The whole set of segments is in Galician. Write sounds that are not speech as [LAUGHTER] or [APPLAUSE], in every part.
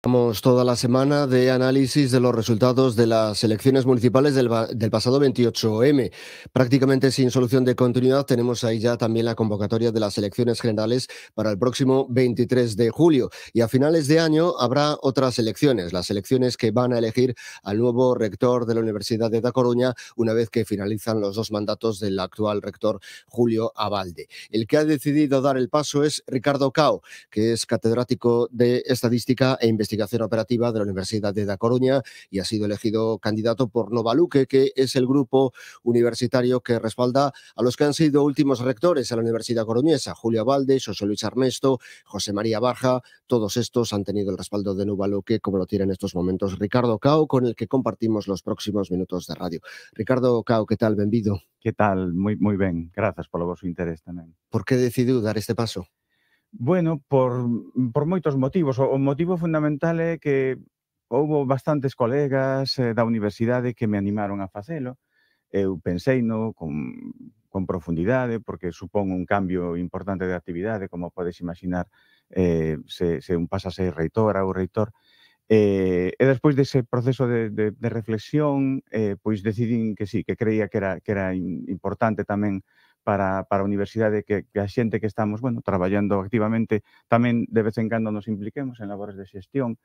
Estamos toda la semana de análisis de los resultados de las elecciones municipales del, pasado 28M. Prácticamente sin solución de continuidad tenemos ahí ya también la convocatoria de las elecciones generales para el próximo 23 de julio. Y a finales de año habrá otras elecciones, las elecciones que van a elegir al nuevo rector de la Universidad de Da Coruña una vez que finalizan los dos mandatos del actual rector Julio Abalde. El que ha decidido dar el paso es Ricardo Cao, que es catedrático de Estadística e Investigación Investigación Operativa de la Universidad de La Coruña y ha sido elegido candidato por Novaluque, que es el grupo universitario que respalda a los que han sido últimos rectores a la Universidad Coruñesa, Julio Valdez, José Luis Armesto, José María Barja, todos estos han tenido el respaldo de Novaluque, como lo tiene en estos momentos Ricardo Cao, con el que compartimos los próximos minutos de radio. Ricardo Cao, ¿qué tal? Bienvenido. ¿Qué tal? Muy, muy bien. Gracias por vuestro interés también. ¿Por qué decidió dar este paso? Bueno, por, por moitos motivos. O, motivo fundamental é que houbo bastantes colegas eh, da universidade que me animaron a facelo. Eu pensei no con, con profundidade, porque supón un cambio importante de actividade, como podes imaginar, eh, se, se un pasa a ser reitor ou reitor. Eh, e despois dese proceso de, de, de reflexión, eh, pois decidín que sí, que creía que era, que era importante tamén para, para a universidade que, que a xente que estamos, bueno, traballando activamente, tamén de vez en cando nos impliquemos en labores de xestión.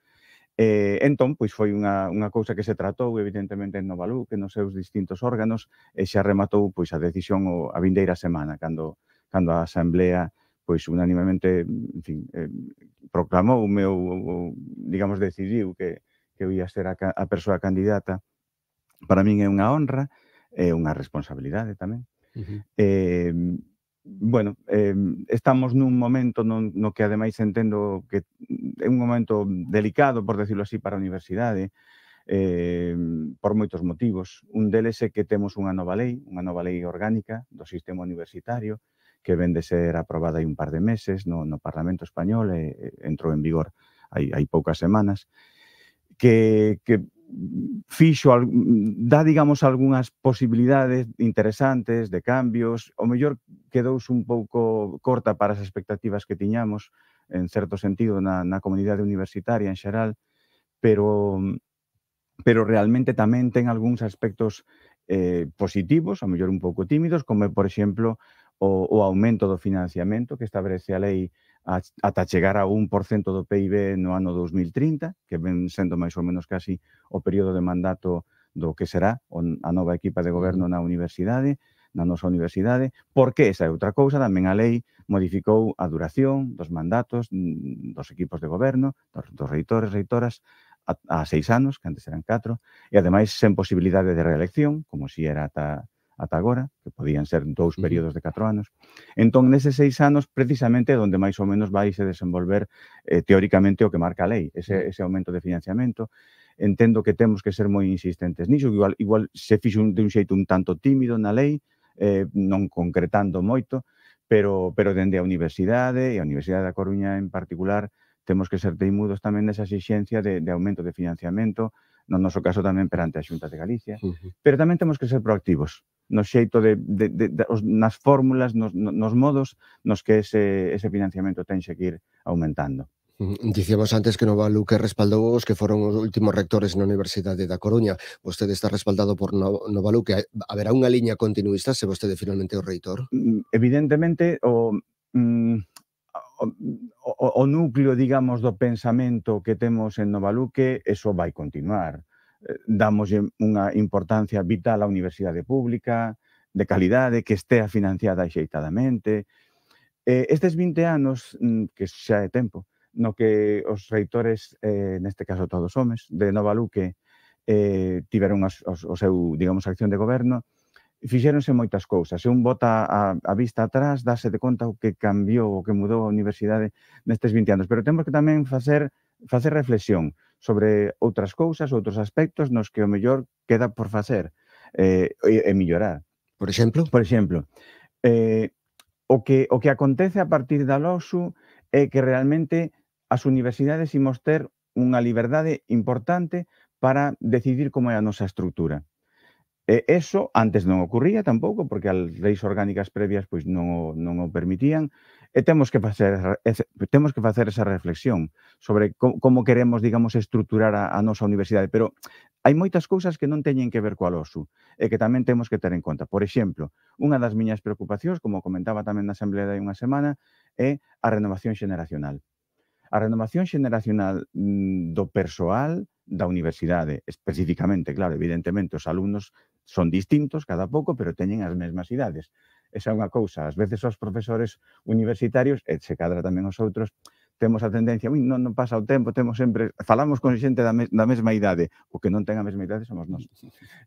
Eh, entón, pois foi unha, unha cousa que se tratou evidentemente en Novalú, que nos seus distintos órganos, e xa rematou pois a decisión o, a vindeira semana, cando, cando a Asamblea pois unánimemente, en fin, eh, proclamou o meu, o, digamos, decidiu que, que eu ia ser a, a persoa candidata. Para min é unha honra, é unha responsabilidade tamén, Uh -huh. eh, bueno, eh, estamos nun momento no, no que ademais entendo que é un momento delicado, por decirlo así, para a universidade, eh, por moitos motivos. Un deles é que temos unha nova lei, unha nova lei orgánica do sistema universitario, que vende ser aprobada hai un par de meses no, no Parlamento Español, e, e entrou en vigor hai, hai poucas semanas, que, que fixo, dá, digamos, algunhas posibilidades interesantes de cambios, o mellor quedouse un pouco corta para as expectativas que tiñamos, en certo sentido, na, na comunidade universitaria en xeral, pero pero realmente tamén ten algúns aspectos eh, positivos, a mellor un pouco tímidos, como, por exemplo, o, o aumento do financiamento que establece a lei ata chegar a 1% do PIB no ano 2030, que ven sendo máis ou menos casi o período de mandato do que será a nova equipa de goberno na universidade, na nosa universidade, porque esa é outra cousa, tamén a lei modificou a duración dos mandatos mm, dos equipos de goberno, dos, dos reitores, reitoras, a, a seis anos, que antes eran catro, e ademais sen posibilidade de reelección, como si era ata ata agora, que podían ser dous períodos de 4 anos. Entón, neses seis anos, precisamente, onde máis ou menos vai se desenvolver eh, teóricamente o que marca a lei, ese, ese aumento de financiamento. Entendo que temos que ser moi insistentes niso, igual, igual se fixo un, de un xeito un tanto tímido na lei, eh, non concretando moito, pero, pero dende a universidade e a Universidade da Coruña en particular, temos que ser teimudos tamén nesa exixencia de, de aumento de financiamento, no noso caso tamén perante a Xunta de Galicia, uh -huh. pero tamén temos que ser proactivos no xeito de, de, de, de nas fórmulas, nos, nos modos nos que ese, ese financiamento xe que ir aumentando. Mm, dicíamos antes que Novalu que respaldou os que foron os últimos rectores na Universidade da Coruña. Vostede está respaldado por Novalu que haberá unha liña continuista se vostede finalmente é o reitor? Mm, evidentemente, o, mm, o, o, o núcleo, digamos, do pensamento que temos en Novaluque, eso vai continuar. Eh, damoslle unha importancia vital á universidade pública, de calidade, que estea financiada xeitadamente. Eh, estes 20 anos, mm, que xa é tempo, no que os reitores, eh, neste caso todos homes, de Nova Luque, eh, tiveron os, os, o seu, digamos, acción de goberno, fixéronse moitas cousas. Se un bota a, a vista atrás, dáse de conta o que cambiou, o que mudou a universidade nestes 20 anos. Pero temos que tamén facer facer reflexión sobre outras cousas, outros aspectos nos que o mellor queda por facer eh, e, e mellorar. Por exemplo? Por exemplo, eh, o, que, o que acontece a partir da LOSU é que realmente as universidades imos ter unha liberdade importante para decidir como é a nosa estructura. E eso antes non ocurría tampouco, porque as leis orgánicas previas pois non o, non o permitían, E temos que facer temos que facer esa reflexión sobre como, como queremos, digamos, estruturar a, a nosa universidade, pero hai moitas cousas que non teñen que ver coa LOSU e que tamén temos que ter en conta. Por exemplo, unha das miñas preocupacións, como comentaba tamén na Asamblea de unha semana, é a renovación xeneracional. A renovación xeneracional mm, do persoal da universidade, especificamente, claro, evidentemente, os alumnos son distintos cada pouco, pero teñen as mesmas idades esa é unha cousa. Ás veces os profesores universitarios, e se cadra tamén os outros, temos a tendencia, ui, non, non pasa o tempo, temos sempre, falamos con xente da, me, da mesma idade, o que non ten a mesma idade somos nós. [LAUGHS]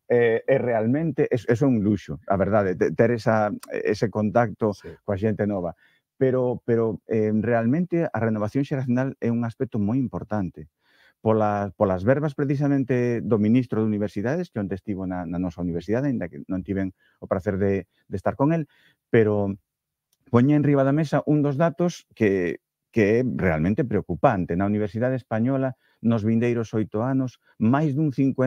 Eh, e realmente é, é un luxo, a verdade, ter esa, ese contacto sí. coa xente nova pero, pero eh, realmente a renovación xeracional é un aspecto moi importante polas, polas verbas precisamente do ministro de Universidades, que onde estivo na, na nosa universidade, ainda que non tiven o prazer de, de estar con el, pero poñe en riba da mesa un dos datos que, que é realmente preocupante. Na Universidade Española, nos vindeiros oito anos, máis dun 50%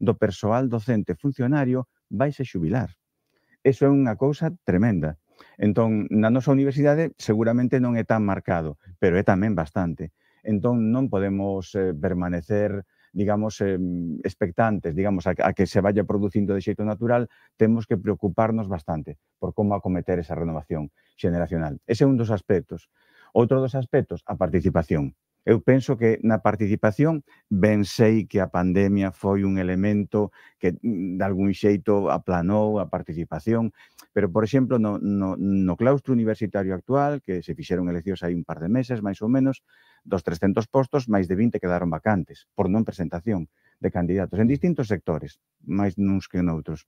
do persoal docente funcionario vai se xubilar. Eso é unha cousa tremenda. Entón, na nosa universidade seguramente non é tan marcado, pero é tamén bastante entón non podemos eh, permanecer digamos, eh, expectantes, digamos, a, a que se vaya producindo de xeito natural, temos que preocuparnos bastante por como acometer esa renovación xeneracional. Ese é un dos aspectos. Outro dos aspectos, a participación. Eu penso que na participación ben sei que a pandemia foi un elemento que mm, de algún xeito aplanou a participación, pero, por exemplo, no, no, no claustro universitario actual, que se fixeron eleccións hai un par de meses, máis ou menos, dos 300 postos, máis de 20 quedaron vacantes por non presentación de candidatos en distintos sectores, máis nuns que noutros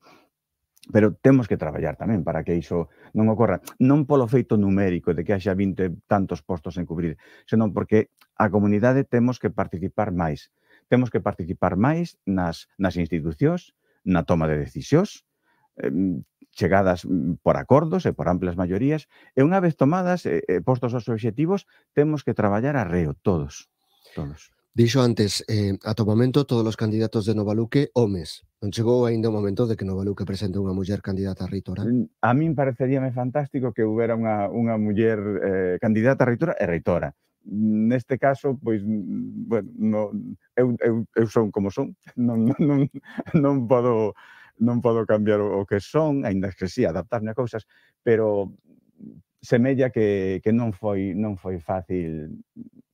pero temos que traballar tamén para que iso non ocorra. Non polo feito numérico de que haxa 20 tantos postos en cubrir, senón porque a comunidade temos que participar máis. Temos que participar máis nas, nas institucións, na toma de decisións, eh, chegadas mm, por acordos e por amplas maiorías, e unha vez tomadas eh, eh postos os obxectivos, temos que traballar arreo todos, todos. Dixo antes, eh, ata momento, todos os candidatos de Novaluque, homes. Non chegou aínda o momento de que Novaluque presente unha muller candidata a reitora? A min pareceríame fantástico que houbera unha, unha muller eh, candidata a reitora e reitora neste caso, pois, bueno, no, eu, eu, eu son como son, non, [LAUGHS] non, non, non podo non podo cambiar o, que son, aínda que sí, adaptarme a cousas, pero semella que, que non foi non foi fácil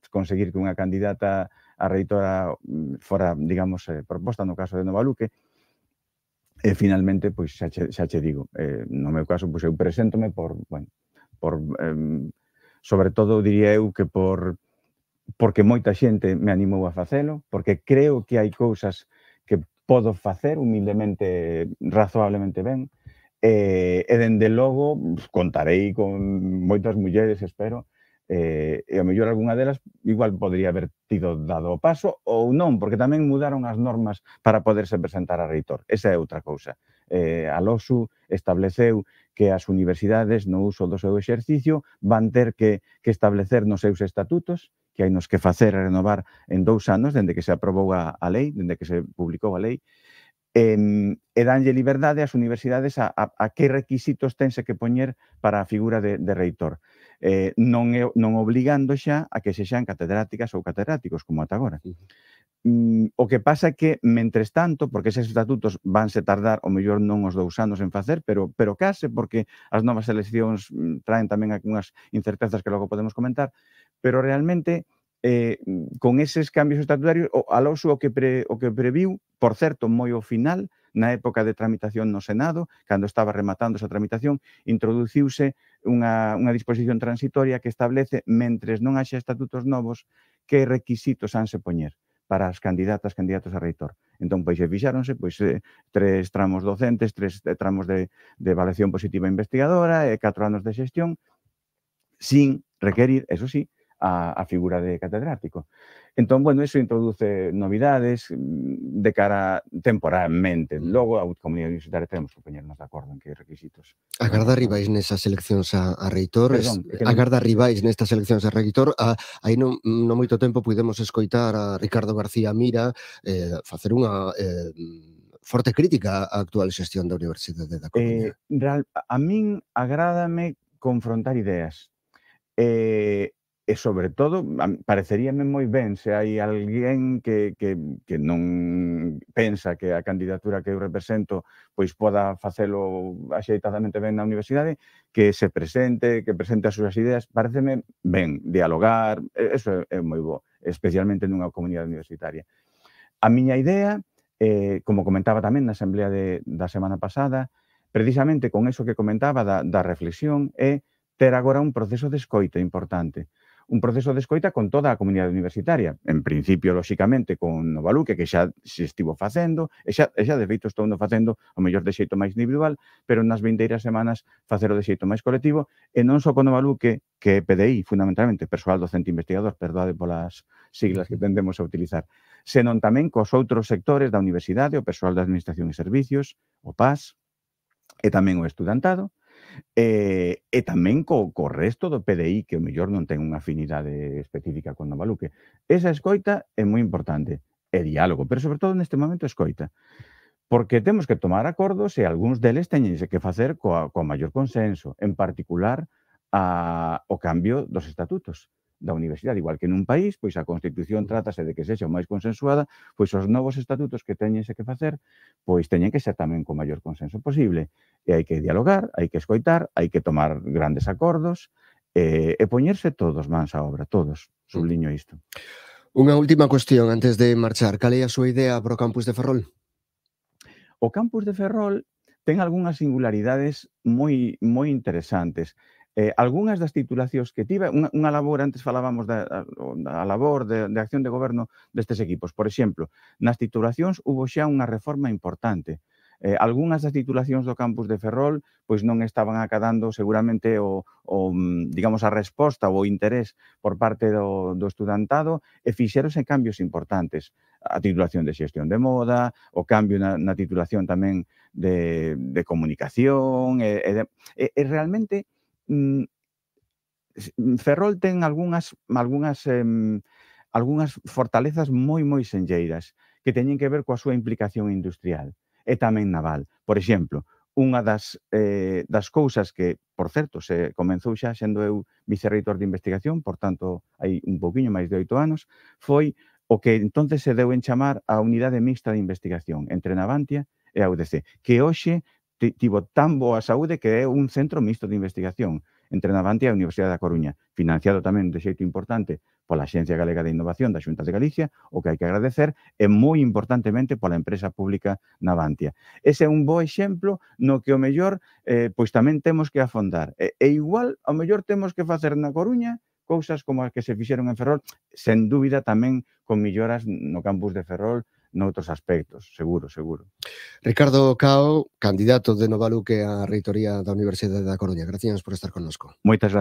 conseguir que unha candidata a reitora fora, digamos, eh, proposta no caso de Nova Luque, e eh, finalmente, pois, xa che, xa che digo, eh, no meu caso, pois, eu preséntome por, bueno, por, eh, sobre todo, diría eu, que por porque moita xente me animou a facelo, porque creo que hai cousas que podo facer humildemente, razoablemente ben, e, eh, e dende logo contarei con moitas mulleres, espero, eh, e ao mellor algunha delas igual podría haber tido dado o paso ou non, porque tamén mudaron as normas para poderse presentar a reitor. Esa é outra cousa. Eh, a LOSU estableceu que as universidades no uso do seu exercicio van ter que, que establecer nos seus estatutos que hai nos que facer e renovar en dous anos dende que se aprobou a, a lei, dende que se publicou a lei, eh, e danlle liberdade ás universidades a, a, a que requisitos tense que poñer para a figura de, de reitor eh, non, é, non obligando xa a que sexan catedráticas ou catedráticos, como ata agora. Mm, o que pasa é que, mentres tanto, porque eses estatutos vanse tardar, o mellor non os dous anos en facer, pero, pero case, porque as novas eleccións mm, traen tamén algunhas incertezas que logo podemos comentar, pero realmente eh, con eses cambios estatutarios, o Alonso o que, pre, o que previu, por certo, moi o final, na época de tramitación no Senado, cando estaba rematando esa tramitación, introduciuse unha, unha disposición transitoria que establece, mentres non haxa estatutos novos, que requisitos han se poñer para as candidatas, candidatos a reitor. Entón, pois, fixáronse pois, eh, tres tramos docentes, tres tramos de, de evaluación positiva investigadora e eh, catro anos de xestión, sin requerir, eso sí, a, a figura de catedrático. Entón, bueno, iso introduce novidades mm, de cara temporalmente. Mm. Logo, a comunidade universitaria temos que poñernos de acordo en que requisitos. Agarda ribais nesas eleccións a, a reitor, Perdón, es, que... agarda ribais nestas eleccións a reitor, a, aí non, non moito tempo pudemos escoitar a Ricardo García Mira eh, facer unha eh, forte crítica á actual xestión da Universidade da eh, Coruña. Eh, real, a min agrádame confrontar ideas. Eh, e sobre todo pareceríame moi ben se hai alguén que, que, que non pensa que a candidatura que eu represento pois poda facelo axeitadamente ben na universidade, que se presente, que presente as súas ideas, pareceme ben dialogar, eso é, é moi bo, especialmente nunha comunidade universitaria. A miña idea, eh, como comentaba tamén na asamblea de, da semana pasada, precisamente con eso que comentaba da, da reflexión, é ter agora un proceso de escoita importante un proceso de escoita con toda a comunidade universitaria. En principio, lóxicamente, con Novaluque, que xa se estivo facendo, e xa, e xa de feito estou no facendo o mellor de xeito máis individual, pero nas vindeiras semanas o de xeito máis colectivo, e non só con Novaluque, que é PDI, fundamentalmente, persoal docente investigador, perdoade polas siglas que tendemos a utilizar, senón tamén cos outros sectores da universidade, o persoal da Administración e Servicios, o PAS, e tamén o estudantado, eh, e tamén co, co resto do PDI, que o mellor non ten unha afinidade específica con Navaluque. Esa escoita é moi importante, é diálogo, pero sobre todo neste momento escoita. Porque temos que tomar acordos e algúns deles teñense que facer coa, coa maior consenso, en particular a, o cambio dos estatutos da universidade, igual que nun país, pois a Constitución trátase de que sexa o máis consensuada, pois os novos estatutos que teñense que facer, pois teñen que ser tamén co maior consenso posible. E hai que dialogar, hai que escoitar, hai que tomar grandes acordos, e, e poñerse todos mans á obra, todos, subliño mm. isto. Unha última cuestión antes de marchar. Cal é a súa idea para o campus de Ferrol? O campus de Ferrol ten algunhas singularidades moi moi interesantes eh, algunhas das titulacións que tive, unha, unha labor, antes falábamos da, da labor de, de acción de goberno destes equipos. Por exemplo, nas titulacións hubo xa unha reforma importante. Eh, algunhas das titulacións do campus de Ferrol pois non estaban acadando seguramente o, o mm, digamos a resposta ou o interés por parte do, do estudantado e fixeronse cambios importantes a titulación de xestión de moda, o cambio na, na titulación tamén de, de comunicación, e, e, de, e, e realmente Mm, mm, Ferrol ten algunhas algunhas eh, algunhas fortalezas moi moi senlleiras que teñen que ver coa súa implicación industrial e tamén naval. Por exemplo, unha das, eh, das cousas que, por certo, se comenzou xa sendo eu vicerreitor de investigación, por tanto, hai un pouquiño máis de oito anos, foi o que entonces se deu en chamar a unidade mixta de investigación entre Navantia e a UDC, que hoxe tivo tan boa saúde que é un centro mixto de investigación entre Navantia e a Universidade da Coruña, financiado tamén de xeito importante pola Xencia Galega de Innovación da Xunta de Galicia, o que hai que agradecer, e moi importantemente pola empresa pública Navantia. Ese é un bo exemplo no que o mellor eh, pois tamén temos que afondar. E, e igual, o mellor temos que facer na Coruña cousas como as que se fixeron en Ferrol, sen dúbida tamén con milloras no campus de Ferrol, noutros aspectos, seguro, seguro. Ricardo Cao, candidato de Novaluque á Reitoría da Universidade da Coruña. Gracias por estar connosco. Moitas gracias.